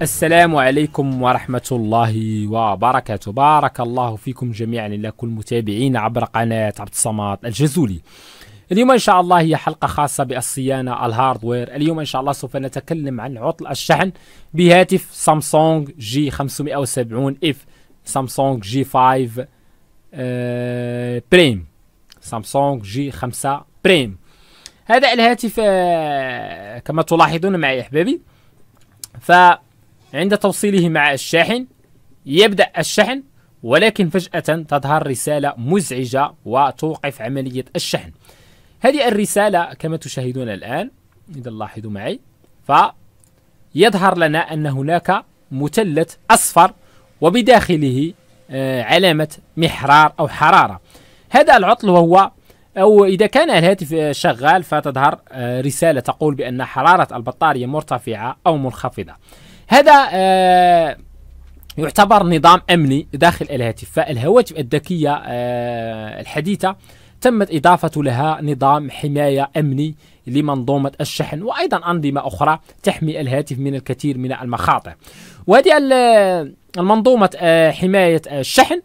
السلام عليكم ورحمة الله وبركاته بارك الله فيكم جميعا لكل المتابعين عبر قناة عبد الصمد الجزولي اليوم ان شاء الله هي حلقه خاصه بالصيانه الهاردوير اليوم ان شاء الله سوف نتكلم عن عطل الشحن بهاتف سامسونج جي 570 اف سامسونج جي 5 آه بريم سامسونج جي 5 بريم هذا الهاتف آه كما تلاحظون معي احبابي ف عند توصيله مع الشاحن يبدأ الشحن ولكن فجأة تظهر رسالة مزعجة وتوقف عملية الشحن هذه الرسالة كما تشاهدون الآن إذا لاحظوا معي فيظهر لنا أن هناك مثلث أصفر وبداخله آه، علامة محرار أو حرارة هذا العطل وهو أو إذا كان الهاتف شغال فتظهر آه، رسالة تقول بأن حرارة البطارية مرتفعة أو منخفضة هذا آه يعتبر نظام أمني داخل الهاتف فالهواتف الذكية آه الحديثة تمت إضافة لها نظام حماية أمني لمنظومة الشحن وأيضا أنظمة أخرى تحمي الهاتف من الكثير من المخاطر وهذه آه، المنظومة آه، حماية آه، الشحن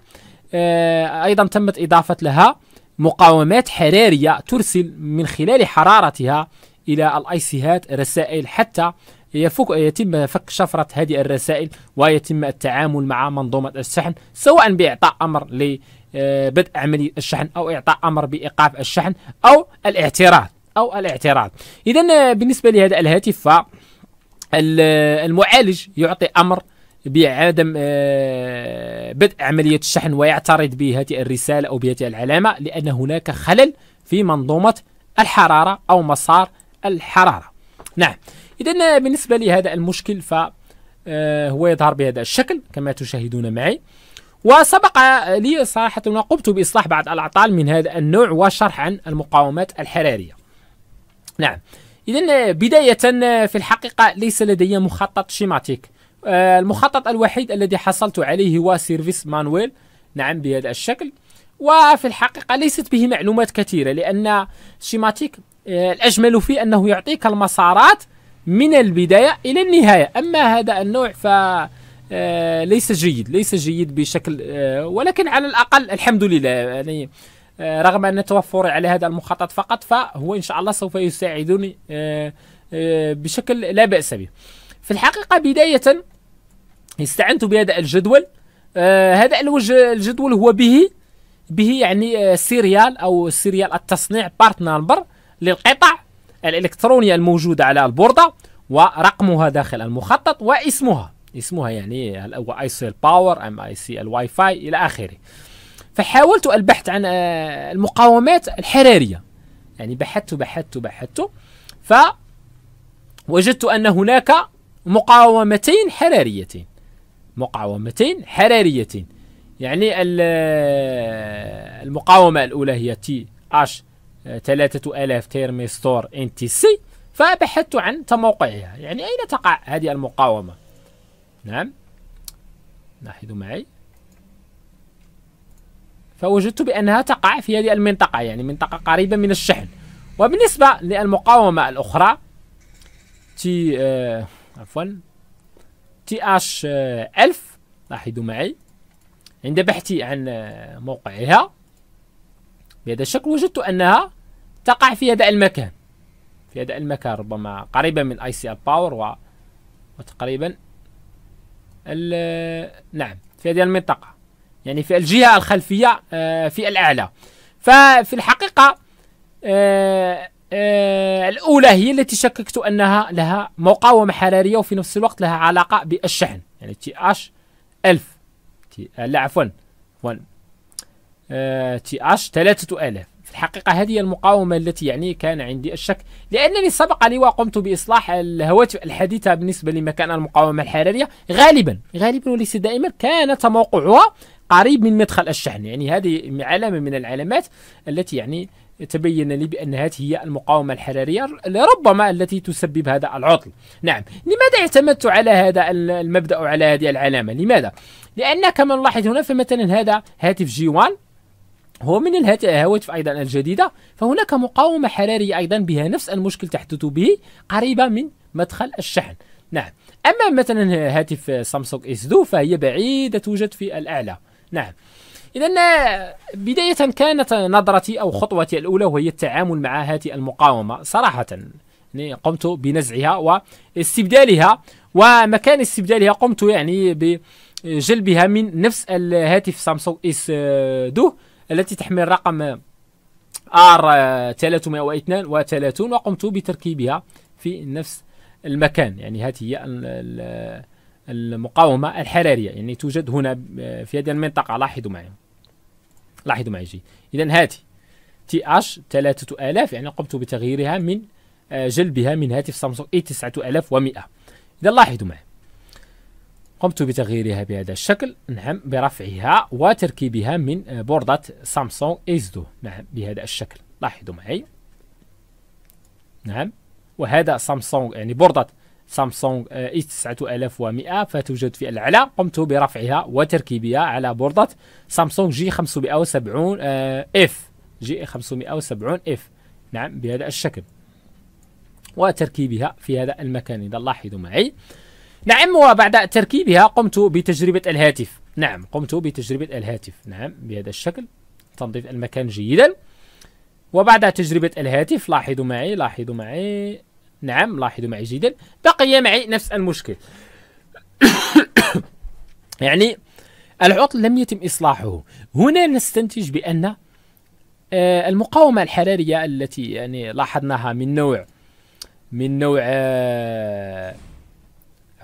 أيضا تمت إضافة لها مقاومات حرارية ترسل من خلال حرارتها إلى الأيسيهات رسائل حتى يفك يتم فك شفرة هذه الرسائل ويتم التعامل مع منظومة الشحن سواء بإعطاء أمر لبدء آه، عملية الشحن أو إعطاء أمر بإيقاف الشحن أو الاعتراض أو الاعتراض إذا آه، بالنسبة لهذا الهاتف آه، المعالج يعطي أمر بعدم بدء عملية الشحن ويعترض بهذه الرسالة أو بهذه العلامة لأن هناك خلل في منظومة الحرارة أو مسار الحرارة نعم اذا بالنسبه لهذا المشكل فهو آه، هو يظهر بهذا الشكل كما تشاهدون معي وسبق لي صراحة وقمت بإصلاح بعض الأعطال من هذا النوع وشرح عن المقاومات الحرارية نعم إذا بداية في الحقيقة ليس لدي مخطط شيماتيك آه، المخطط الوحيد الذي حصلت عليه هو سيرفيس مانويل نعم بهذا الشكل وفي الحقيقة ليست به معلومات كثيرة لأن شيماتيك آه، الأجمل فيه أنه يعطيك المسارات من البداية إلى النهاية أما هذا النوع ف آه، ليس جيد ليس جيد بشكل آه، ولكن على الأقل الحمد لله يعني آه، رغم أن توفري على هذا المخطط فقط فهو إن شاء الله سوف يساعدني بشكل لا بأس به في الحقيقة بداية استعنت بهذا الجدول هذا الجدول هو به به يعني سيريال أو سيريال التصنيع بارت نمبر للقطع الإلكترونية الموجودة على البوردة ورقمها داخل المخطط واسمها اسمها يعني هل هو اي سي الباور ام اي سي الواي فاي الى اخره فحاولت البحث عن آه، المقاومات الحراريه يعني بحثت بحثت بحثت ف وجدت ان هناك مقاومتين حراريتين مقاومتين حراريتين يعني آه، المقاومه الاولى هي تي اش ثلاثة ألاف ستور ان تي سي فبحثت عن تموقعها يعني أين تقع هذه المقاومة نعم لاحظوا معي فوجدت بأنها تقع في هذه المنطقة يعني منطقة قريبة من الشحن وبالنسبة للمقاومة الأخرى تي آه عفوا تي اش آه 1000 لاحظوا معي عند بحثي عن آه، موقعها بهذا الشكل وجدت أنها تقع في هذا المكان في هذا المكان ربما قريبا من اي سي ال باور وتقريبا نعم في هذه المنطقة يعني في الجهة الخلفية آه، في الأعلى ففي الحقيقة آه، آه، الأولى هي التي شككت أنها لها مقاومة حرارية وفي نفس الوقت لها علاقة بالشحن يعني تي اش 1000 لا عفوا عفوا تي اش 3000 في الحقيقة هذه المقاومة التي يعني كان عندي الشك لأنني سبق لي وقمت بإصلاح الهواتف الحديثة بالنسبة لمكان المقاومة الحرارية غالبا غالبا وليس دائما كان تموقعها قريب من مدخل الشحن يعني هذه علامة من العلامات التي يعني تبين لي بأن هذه هي المقاومة الحرارية ربما التي تسبب هذا العطل نعم لماذا اعتمدت على هذا المبدأ وعلى هذه العلامة لماذا؟ لأن كما نلاحظ هنا فمثلا هذا هاتف جي 1 هو من الهواتف أيضا الجديدة فهناك مقاومة حرارية أيضا بها نفس المشكل تحدث به قريبة من مدخل الشحن نعم أما مثلا هاتف سامسونج اس 2 فهي بعيدة توجد في الأعلى نعم إذا بداية كانت نظرتي أو خطوتي الأولى وهي التعامل مع هذه المقاومة صراحة يعني قمت بنزعها واستبدالها ومكان استبدالها قمت يعني بجلبها من نفس الهاتف سامسونج اس 2 التي تحمل رقم ار 302 وقمت بتركيبها في نفس المكان يعني هذه هي المقاومة الحرارية يعني توجد هنا في هذه المنطقة لاحظوا معي لاحظوا معي جيد إذا هذه تي اش 3000 يعني قمت بتغييرها من آه، جلبها من هاتف سامسونج اي 9100 إذا لاحظوا معي قمت بتغييرها بهذا الشكل نعم برفعها وتركيبها من بوردة سامسونج إيزدو نعم بهذا الشكل لاحظوا معي نعم وهذا سامسونج يعني بوردة سامسونج اي 9100 فتوجد في الأعلى قمت برفعها وتركيبها على بوردة سامسونج جي 570 اف جي 570 اف نعم بهذا الشكل وتركيبها في هذا المكان إذا لاحظوا معي نعم وبعد تركيبها قمت بتجربة الهاتف نعم قمت بتجربة الهاتف نعم بهذا الشكل تنظيف المكان جيدا وبعد تجربة الهاتف لاحظوا معي لاحظوا معي نعم لاحظوا معي جيدا بقي معي نفس المشكل يعني العطل لم يتم إصلاحه هنا نستنتج بأن آه، المقاومة الحرارية التي يعني لاحظناها من نوع من نوع آه،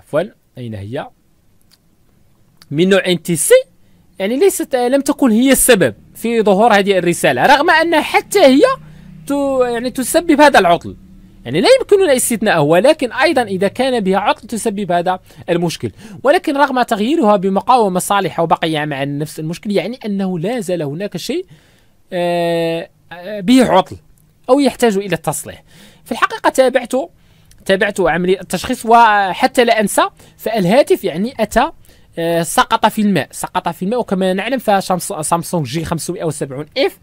عفوا أين هي من نوع تي سي يعني ليست آه، لم تكن هي السبب في ظهور هذه الرسالة رغم أنها حتى هي يعني تسبب هذا العطل يعني لا يمكننا استثناءه ولكن أيضا إذا كان بها عطل تسبب هذا المشكل ولكن رغم تغييرها بمقاومة صالحة وبقي مع نفس المشكل يعني أنه لا زال هناك شيء آه، آه، به عطل أو يحتاج إلى التصليح في الحقيقة تابعت تابعت عملية التشخيص وحتى لا أنسى فالهاتف يعني أتى آه، سقط في الماء سقط في الماء وكما نعلم فسامسونج جي 570 اف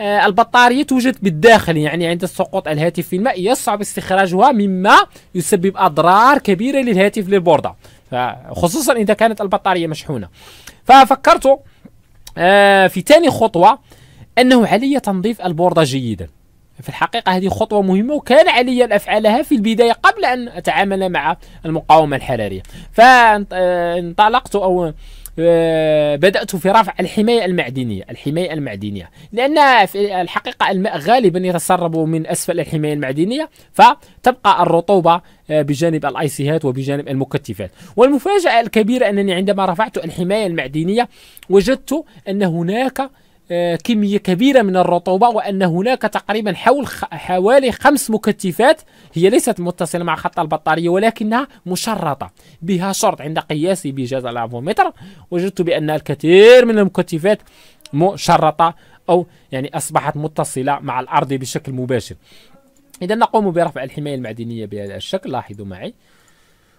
آه، البطارية توجد بالداخل يعني عند سقوط الهاتف في الماء يصعب استخراجها مما يسبب أضرار كبيرة للهاتف للبوردة خصوصا إذا كانت البطارية مشحونة ففكرت آه، في ثاني خطوة أنه علي تنظيف البوردة جيدا في الحقيقة هذه خطوة مهمة وكان علي أن أفعلها في البداية قبل أن أتعامل مع المقاومة الحرارية فانطلقت أو آه، بدأت في رفع الحماية المعدنية الحماية المعدنية لأن في الحقيقة الماء غالبا يتسرب من أسفل الحماية المعدنية فتبقى الرطوبة آه، بجانب الايسيهات وبجانب المكتفات والمفاجأة الكبيرة أنني عندما رفعت الحماية المعدنية وجدت أن هناك آه، كمية كبيرة من الرطوبة وأن هناك تقريبا حول حوالي خمس مكتفات هي ليست متصلة مع خط البطارية ولكنها مشرطة بها شرط عند قياسي بجهاز الافومتر وجدت بأن الكثير من المكتفات مشرطة أو يعني أصبحت متصلة مع الأرض بشكل مباشر إذا نقوم برفع الحماية المعدنية بهذا الشكل لاحظوا معي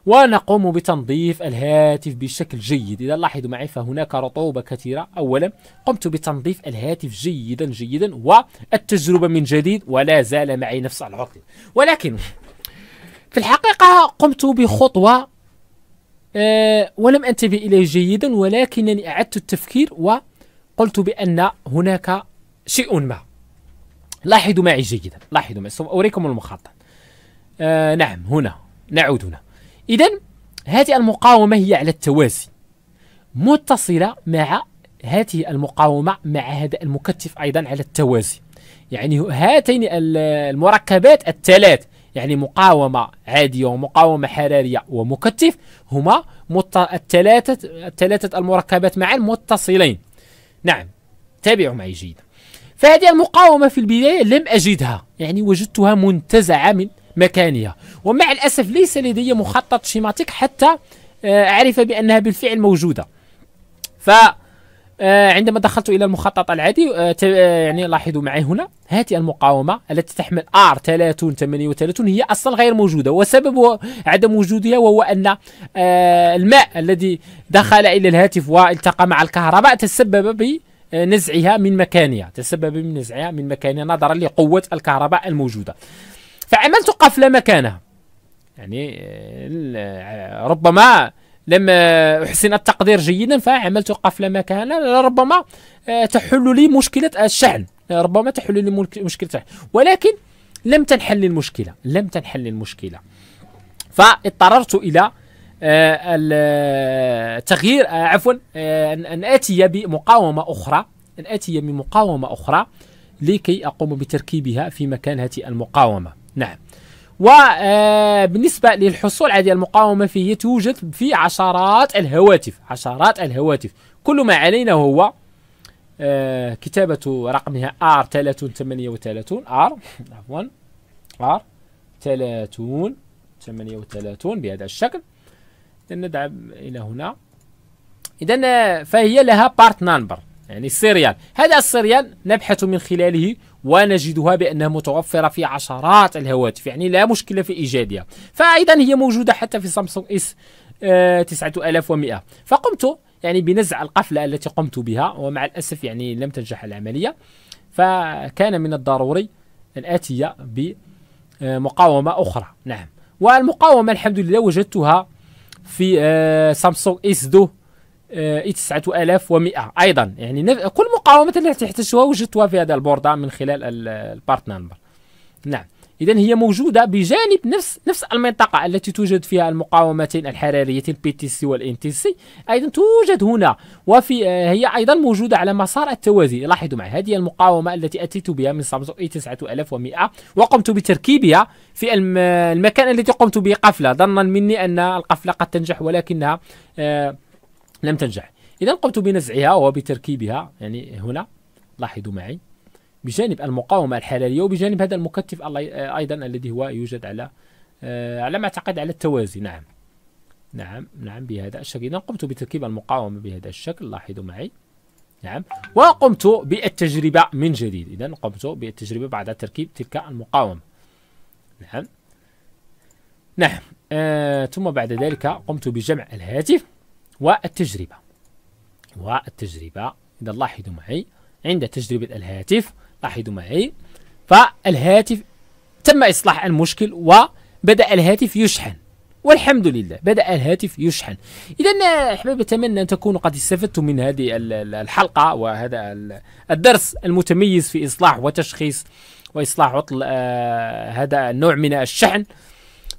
ونقوم بتنظيف الهاتف بشكل جيد إذا لاحظوا معي فهناك رطوبة كثيرة أولا قمت بتنظيف الهاتف جيدا جيدا والتجربة من جديد ولا زال معي نفس العطل ولكن في الحقيقة قمت بخطوة أه ولم أنتبه إليه جيدا ولكنني أعدت التفكير وقلت بأن هناك شيء ما لاحظوا معي جيدا لاحظوا معي سوف المخطط أه نعم هنا نعود هنا إذا هذه المقاومة هي على التوازي متصلة مع هذه المقاومة مع هذا المكتف أيضا على التوازي يعني هاتين المركبات الثلاث يعني مقاومة عادية ومقاومة حرارية ومكتف هما مت... الثلاثة الثلاثة المركبات معا متصلين نعم تابعوا معي جيدا فهذه المقاومة في البداية لم أجدها يعني وجدتها منتزعة من مكانها ومع الأسف ليس لدي مخطط شيماتيك حتى آه، أعرف بأنها بالفعل موجودة ف آه، عندما دخلت الى المخطط العادي آه، يعني لاحظوا معي هنا هذه المقاومه التي تحمل ار 30 38 هي اصلا غير موجوده وسبب عدم وجودها وهو ان الماء الذي دخل الى الهاتف والتقى مع الكهرباء تسبب ب نزعها من مكانها تسبب من نزعها من مكانها نظرا لقوه الكهرباء الموجوده فعملت قفله مكانها يعني ربما لم احسن التقدير جيدا فعملت قفل مكانا ربما آه، تحل لي مشكله الشحن ربما تحل لي مشكله الشحن ولكن لم تنحل المشكله لم تنحل المشكله فاضطررت الى آه، تغيير آه، عفوا ان اتي بمقاومه اخرى ان اتي بمقاومه اخرى لكي اقوم بتركيبها في مكان هذه المقاومه نعم وبالنسبة آه، للحصول على هذه المقاومة فهي توجد في عشرات الهواتف عشرات الهواتف كل ما علينا هو آه، كتابة رقمها R338 R عفوا R 30 38 بهذا الشكل إذا ندعم إلى هنا إذا فهي لها بارت نمبر يعني السيريال هذا السيريال نبحث من خلاله ونجدها بأنها متوفرة في عشرات الهواتف يعني لا مشكلة في إيجادها فأيضا هي موجودة حتى في سامسونج اس آه 9100 فقمت يعني بنزع القفلة التي قمت بها ومع الأسف يعني لم تنجح العملية فكان من الضروري الآتية بمقاومة أخرى نعم والمقاومة الحمد لله وجدتها في آه سامسونج اس 2 اي 9100 ايضا يعني نف... كل مقاومه التي احتجتها وجدتها في هذا البوردة من خلال البارت نمبر نعم اذا هي موجوده بجانب نفس نفس المنطقه التي توجد فيها المقاومتين الحراريتين البي تي سي والان تي سي ايضا توجد هنا وفي آه، هي ايضا موجوده على مسار التوازي لاحظوا معي هذه المقاومه التي اتيت بها من سامسونج اي 9100 وقمت بتركيبها في المكان الذي قمت به قفله ظنا مني ان القفله قد تنجح ولكنها آه لم تنجح إذا قمت بنزعها وبتركيبها يعني هنا لاحظوا معي بجانب المقاومة الحرارية وبجانب هذا المكتف آه، أيضا الذي هو يوجد على آه، على ما أعتقد على التوازي نعم نعم نعم بهذا الشكل إذا قمت بتركيب المقاومة بهذا الشكل لاحظوا معي نعم وقمت بالتجربة من جديد إذا قمت بالتجربة بعد تركيب تلك المقاومة نعم نعم آه ثم بعد ذلك قمت بجمع الهاتف والتجربة والتجربة إذا لاحظوا معي عند تجربة الهاتف لاحظوا معي فالهاتف تم إصلاح المشكل وبدأ الهاتف يشحن والحمد لله بدأ الهاتف يشحن إذا أحباب أتمنى أن تكونوا قد استفدتم من هذه الحلقة وهذا الدرس المتميز في إصلاح وتشخيص وإصلاح عطل آه، هذا النوع من الشحن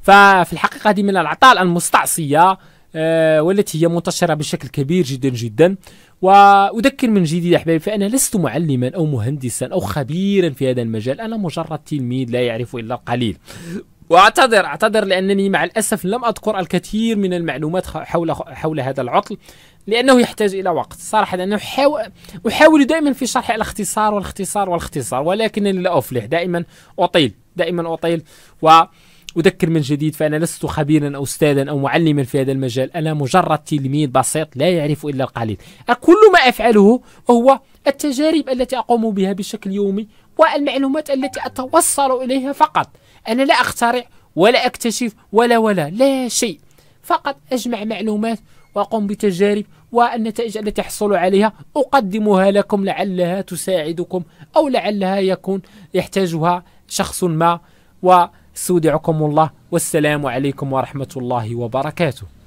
ففي الحقيقة هذه من العطال المستعصية آه، والتي هي منتشرة بشكل كبير جدا جدا وأذكر من جديد أحبابي فأنا لست معلما أو مهندسا أو خبيرا في هذا المجال أنا مجرد تلميذ لا يعرف إلا القليل واعتذر اعتذر لانني مع الاسف لم اذكر الكثير من المعلومات حول حول هذا العطل لانه يحتاج الى وقت صراحه انا احاول دائما في شرح الاختصار والاختصار والاختصار ولكنني لا افلح دائما اطيل دائما اطيل و أذكر من جديد فأنا لست خبيرا أو أستاذا أو معلما في هذا المجال أنا مجرد تلميذ بسيط لا يعرف إلا القليل كل ما أفعله هو التجارب التي أقوم بها بشكل يومي والمعلومات التي أتوصل إليها فقط أنا لا أخترع ولا أكتشف ولا ولا لا شيء فقط أجمع معلومات وأقوم بتجارب والنتائج التي أحصل عليها أقدمها لكم لعلها تساعدكم أو لعلها يكون يحتاجها شخص ما و استودعكم الله والسلام عليكم ورحمة الله وبركاته